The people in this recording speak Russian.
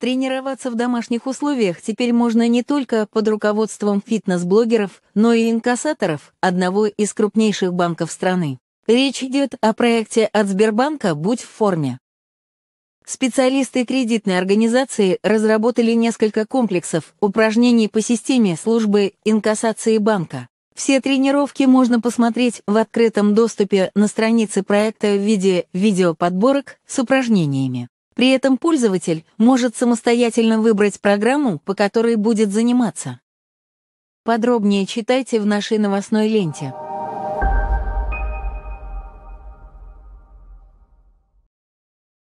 Тренироваться в домашних условиях теперь можно не только под руководством фитнес-блогеров, но и инкассаторов одного из крупнейших банков страны. Речь идет о проекте от Сбербанка «Будь в форме». Специалисты кредитной организации разработали несколько комплексов упражнений по системе службы инкассации банка. Все тренировки можно посмотреть в открытом доступе на странице проекта в виде видеоподборок с упражнениями. При этом пользователь может самостоятельно выбрать программу, по которой будет заниматься. Подробнее читайте в нашей новостной ленте.